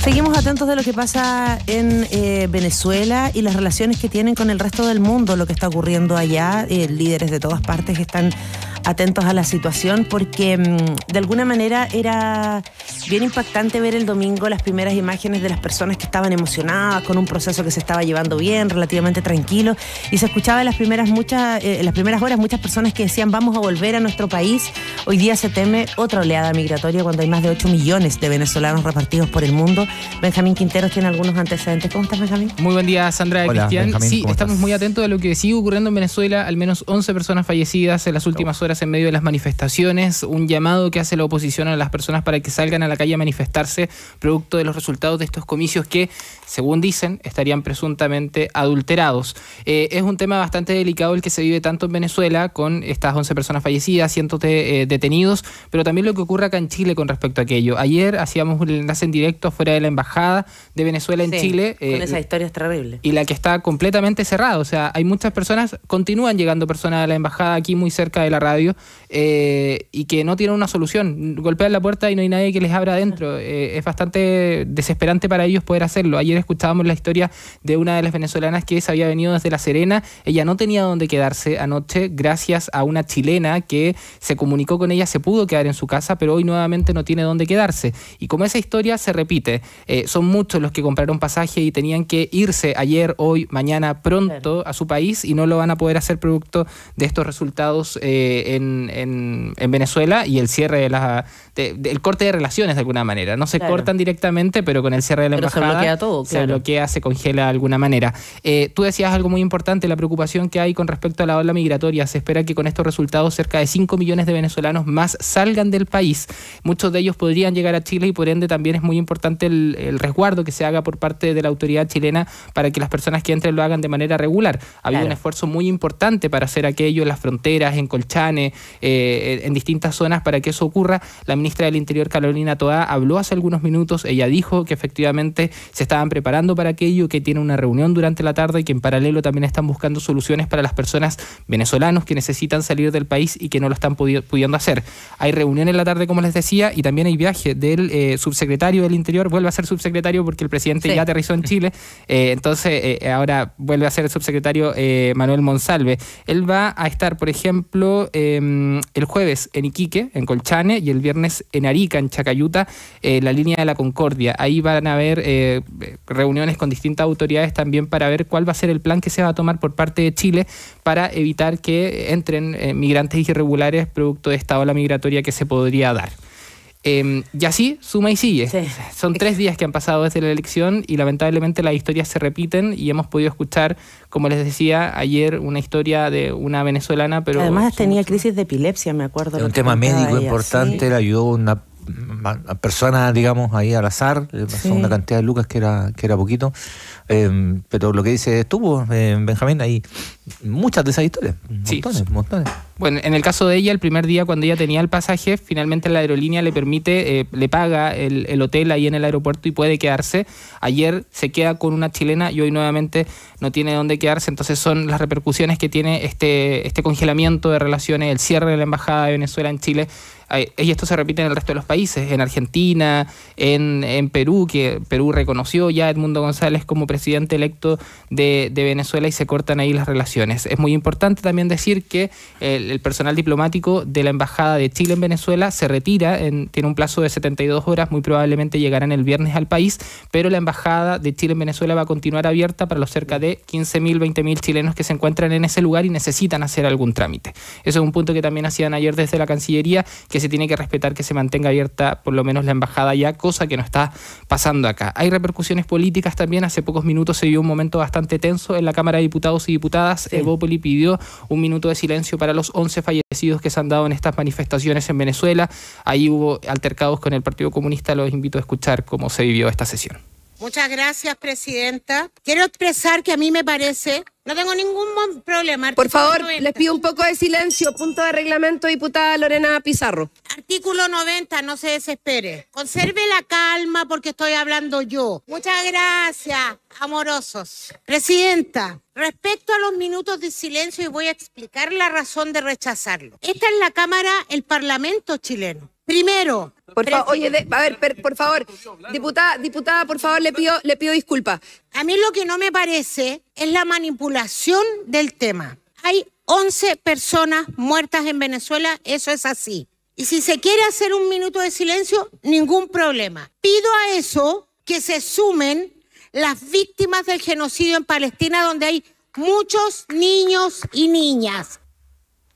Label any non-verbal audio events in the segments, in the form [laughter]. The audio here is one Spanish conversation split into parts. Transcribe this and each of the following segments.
Seguimos atentos de lo que pasa en eh, Venezuela y las relaciones que tienen con el resto del mundo, lo que está ocurriendo allá. Eh, líderes de todas partes están atentos a la situación porque mm, de alguna manera era bien impactante ver el domingo las primeras imágenes de las personas que estaban emocionadas con un proceso que se estaba llevando bien, relativamente tranquilo y se escuchaba en las primeras muchas eh, las primeras horas muchas personas que decían vamos a volver a nuestro país. Hoy día se teme otra oleada migratoria cuando hay más de 8 millones de venezolanos repartidos por el mundo. Benjamín Quinteros tiene algunos antecedentes. ¿Cómo estás, Benjamín? Muy buen día, Sandra y Cristian. sí, estamos muy atentos a lo que sigue ocurriendo en Venezuela, al menos 11 personas fallecidas en las últimas horas en medio de las manifestaciones, un llamado que hace la oposición a las personas para que salgan a la calle a manifestarse producto de los resultados de estos comicios que, según dicen, estarían presuntamente adulterados. Eh, es un tema bastante delicado el que se vive tanto en Venezuela, con estas 11 personas fallecidas, cientos de eh, detenidos, pero también lo que ocurre acá en Chile con respecto a aquello. Ayer hacíamos un enlace en directo fuera de la Embajada de Venezuela en Chile. con eh, esa historia es terrible. Y la que está completamente cerrada, o sea, hay muchas personas, continúan llegando personas a la Embajada aquí muy cerca de la radio eh, y que no tienen una solución. Golpean la puerta y no hay nadie que les abra adentro. Eh, es bastante desesperante para ellos poder hacerlo. Ayer escuchábamos la historia de una de las venezolanas que se había venido desde La Serena. Ella no tenía dónde quedarse anoche gracias a una chilena que se comunicó con ella, se pudo quedar en su casa, pero hoy nuevamente no tiene dónde quedarse. Y como esa historia se repite, eh, son muchos los que compraron pasaje y tenían que irse ayer, hoy, mañana, pronto a su país y no lo van a poder hacer producto de estos resultados eh, en, Venezuela y el cierre de la el corte de relaciones de alguna manera. No se cortan directamente, pero con el cierre de la embajada se bloquea todo, claro. se bloquea, se congela de alguna manera. Eh, tú decías algo muy importante, la preocupación que hay con respecto a la ola migratoria. Se espera que con estos resultados cerca de 5 millones de venezolanos más salgan del país. Muchos de ellos podrían llegar a Chile y por ende también es muy importante el, resguardo que se haga por parte de la autoridad chilena para que las personas que entren lo hagan de manera regular. Ha habido un esfuerzo muy importante para hacer aquello en las fronteras, en Colchane, eh, en distintas zonas para que eso ocurra. La ministra del Interior, Carolina Toá, habló hace algunos minutos, ella dijo que efectivamente se estaban preparando para aquello, que tiene una reunión durante la tarde y que en paralelo también están buscando soluciones para las personas venezolanos que necesitan salir del país y que no lo están pudiendo hacer. Hay reunión en la tarde, como les decía, y también hay viaje del eh, subsecretario del Interior, vuelve a ser subsecretario porque el presidente ya aterrizó en Chile, [laughs] eh, entonces ahora vuelve a ser el subsecretario Manuel Monsalve. Él va a estar, por ejemplo, Em, el jueves en Iquique, en Colchane, y el viernes en Arica, en Chacayuta, eh, la línea de la Concordia. Ahí van a haber eh, reuniones con distintas autoridades también para ver cuál va a ser el plan que se va a tomar por parte de Chile para evitar que entren eh, migrantes irregulares producto de esta ola migratoria que se podría dar. Em, y así suma y sigue. Son tres días que han pasado desde la elección y lamentablemente las historias se repiten y hemos podido escuchar, como les decía ayer, una historia de una venezolana, pero... Además tenía crisis de epilepsia, me acuerdo. un tema médico importante, le ayudó una persona, digamos, ahí al azar, le pasó una cantidad de lucas que era, que era poquito. Em, pero lo que dice estuvo, eh, Benjamín, ahí muchas de esas historias. Montones, montones. Bueno, en el caso de ella, el primer día cuando ella tenía el pasaje, finalmente la aerolínea le permite, eh, le paga el, hotel ahí en el aeropuerto y puede quedarse. Ayer se queda con una chilena y hoy nuevamente no tiene dónde quedarse. Entonces son las repercusiones que tiene este, este congelamiento de relaciones, el cierre de la Embajada de Venezuela en Chile. Y esto se repite en el resto de los países, en Argentina, en, Perú, que Perú reconoció ya a Edmundo González como presidente electo de Venezuela y se cortan ahí las relaciones. Es muy importante también decir que el, personal diplomático de la Embajada de Chile en Venezuela se retira, tiene un plazo de 72 horas, muy probablemente llegarán el viernes al país, pero la Embajada de Chile en Venezuela va a continuar abierta para los cerca de 15.000, 20.000 chilenos que se encuentran en ese lugar y necesitan hacer algún trámite. Eso es un punto que también hacían ayer desde la Cancillería, que se tiene que respetar que se mantenga abierta por lo menos la Embajada ya, cosa que no está pasando acá. Hay repercusiones políticas también, hace pocos minutos se vio un momento bastante tenso en la Cámara de Diputados y Diputadas Evopoli pidió un minuto de silencio para los 11 fallecidos que se han dado en estas manifestaciones en Venezuela. Ahí hubo altercados con el Partido Comunista. Los invito a escuchar cómo se vivió esta sesión. Muchas gracias, Presidenta. Quiero expresar que a mí me parece no tengo ningún problema. Por favor, les pido un poco de silencio. Punto de reglamento, diputada Lorena Pizarro. Artículo 90, no se desespere. Conserve la calma porque estoy hablando yo. Muchas gracias, amorosos. Presidenta, respecto a los minutos de silencio, y voy a explicar la razón de rechazarlo. Esta es la Cámara, el Parlamento chileno. Primero. oye, a ver, por favor, diputada, diputada, por favor, le pido, le pido disculpas. A mí lo que no me parece es la manipulación del tema. Hay 11 personas muertas en Venezuela, eso es así. Y si se quiere hacer un minuto de silencio, ningún problema. Pido a eso que se sumen las víctimas del genocidio en Palestina, donde hay muchos niños y niñas.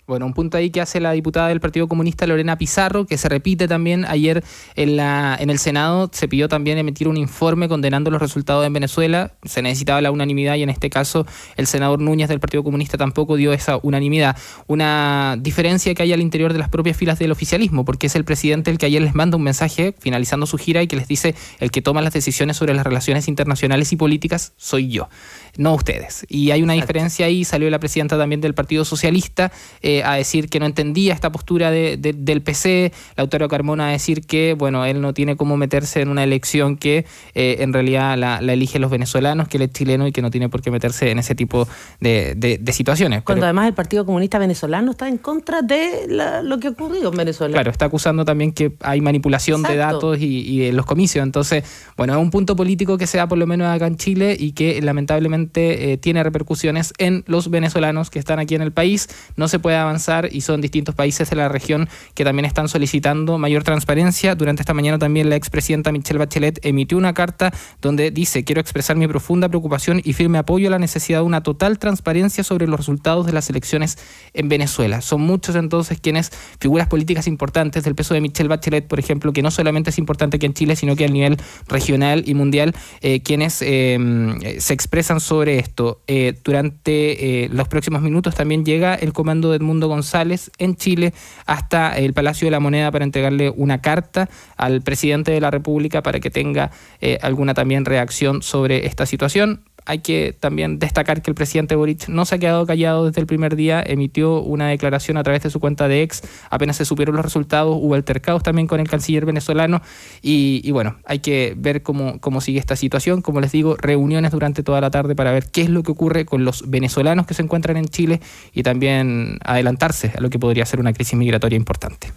Bueno, un punto ahí que hace la diputada del Partido Comunista Lorena Pizarro, que se repite también ayer en, la, en el Senado, se pidió también emitir un informe condenando los resultados en Venezuela, se necesitaba la unanimidad y en este caso el senador Núñez del Partido Comunista tampoco dio esa unanimidad. Una diferencia que hay al interior de las propias filas del oficialismo, porque es el presidente el que ayer les manda un mensaje finalizando su gira y que les dice el que toma las decisiones sobre las relaciones internacionales y políticas soy yo, no ustedes. Y hay una diferencia ahí, salió la presidenta también del Partido Socialista. Eh, a decir que no entendía esta postura del PC, Lautaro Carmona a decir que, bueno, él no tiene cómo meterse en una elección que eh, en realidad la, eligen los venezolanos, que él es chileno y que no tiene por qué meterse en ese tipo de, situaciones. Cuando además el Partido Comunista Venezolano está en contra de lo que ha ocurrido en Venezuela. Claro, está acusando también que hay manipulación de datos y, de los comicios. Entonces, bueno, es un punto político que se da por lo menos acá en Chile y que lamentablemente eh, tiene repercusiones en los venezolanos que están aquí en el país. No se puede avanzar y son distintos países de la región que también están solicitando mayor transparencia. Durante esta mañana también la expresidenta Michelle Bachelet emitió una carta donde dice, quiero expresar mi profunda preocupación y firme apoyo a la necesidad de una total transparencia sobre los resultados de las elecciones en Venezuela. Son muchos entonces quienes, figuras políticas importantes del peso de Michelle Bachelet, por ejemplo, que no solamente es importante que en Chile, sino que a nivel regional y mundial, eh, quienes eh, se expresan sobre esto. Eh, durante los próximos minutos también llega el comando de mundo. González en Chile hasta el Palacio de la Moneda para entregarle una carta al presidente de la República para que tenga eh, alguna también reacción sobre esta situación hay que también destacar que el presidente Boric no se ha quedado callado desde el primer día, emitió una declaración a través de su cuenta de ex, apenas se supieron los resultados, hubo altercados también con el canciller venezolano y, y bueno, hay que ver cómo, cómo sigue esta situación, como les digo, reuniones durante toda la tarde para ver qué es lo que ocurre con los venezolanos que se encuentran en Chile y también adelantarse a lo que podría ser una crisis migratoria importante.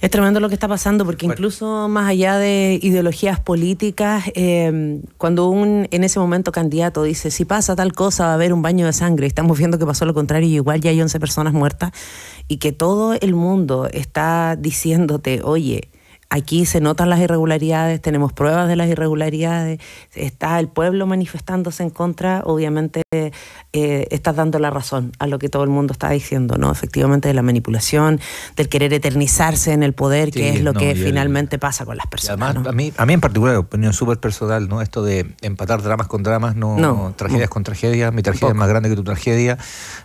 Es tremendo lo que está pasando, porque incluso más allá de ideologías políticas, em, cuando un en ese momento candidato dice, si pasa tal cosa va a haber un baño de sangre, estamos viendo que pasó lo contrario y igual ya hay 11 personas muertas, y que todo el mundo está diciéndote, oye, aquí se notan las irregularidades, tenemos pruebas de las irregularidades, está el pueblo manifestándose en contra, obviamente eh, estás dando la razón a lo que todo el mundo está diciendo, ¿no? Efectivamente, de la manipulación, del querer eternizarse en el poder, que es lo que finalmente pasa con las personas. Además, a, mí, a mí en particular, opinión súper personal, ¿no? Esto de empatar dramas con dramas, no, tragedias con tragedias, mi tragedia es más grande que tu tragedia,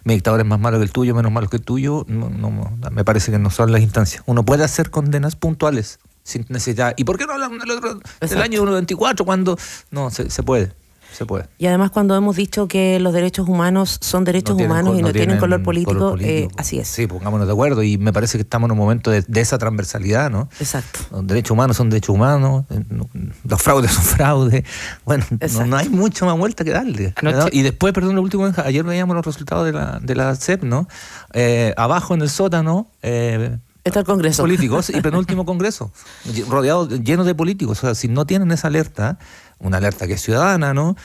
mi dictador es más malo que el tuyo, menos malo que el tuyo, me parece que no son las instancias. Uno puede hacer condenas puntuales sin necesidad. ¿Y por qué no hablan del otro, del año 94 cuando no se, se puede? Y además cuando hemos dicho que los derechos humanos son derechos humanos y no, tienen, color político, eh, así es. Sí, pongámonos de acuerdo y me parece que estamos en un momento de, esa transversalidad, ¿no? Exacto. Los derechos humanos son derechos humanos, eh, los fraudes son fraudes. Bueno, no, hay mucho más vuelta que darle. Y después, perdón, lo último, ayer veíamos los resultados de la, de la CEP, ¿no? Eh, abajo en el sótano... Eh, Está el Congreso. Políticos y penúltimo Congreso, rodeado, lleno de políticos. O sea, si no tienen esa alerta, una alerta que es ciudadana, ¿no?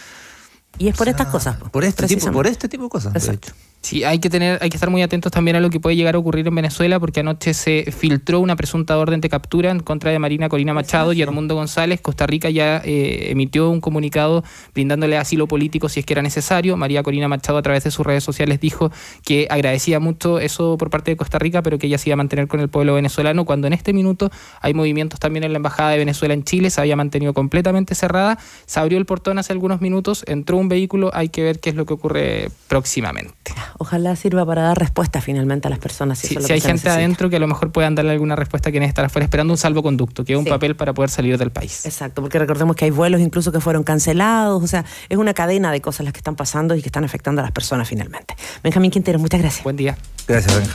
Y es por estas cosas. Por este, tipo, por este tipo de cosas, de hecho. Sí, hay que tener, hay que estar muy atentos también a lo que puede llegar a ocurrir en Venezuela, porque anoche se filtró una presunta orden de captura en contra de Marina Corina Machado y Armundo González. Costa Rica ya eh, emitió un comunicado brindándole asilo político si es que era necesario. María Corina Machado a través de sus redes sociales dijo que agradecía mucho eso por parte de Costa Rica, pero que ella se iba a mantener con el pueblo venezolano, cuando en este minuto hay movimientos también en la Embajada de Venezuela en Chile, se había mantenido completamente cerrada, se abrió el portón hace algunos minutos, entró un vehículo, hay que ver qué es lo que ocurre próximamente ojalá sirva para dar respuesta finalmente a las personas. Si, hay gente adentro que a lo mejor puedan darle alguna respuesta a quienes están afuera esperando un salvoconducto, que es un papel para poder salir del país. Exacto, porque recordemos que hay vuelos incluso que fueron cancelados, o sea, es una cadena de cosas las que están pasando y que están afectando a las personas finalmente. Benjamín Quintero, muchas gracias. Buen día. Gracias, Benjamín.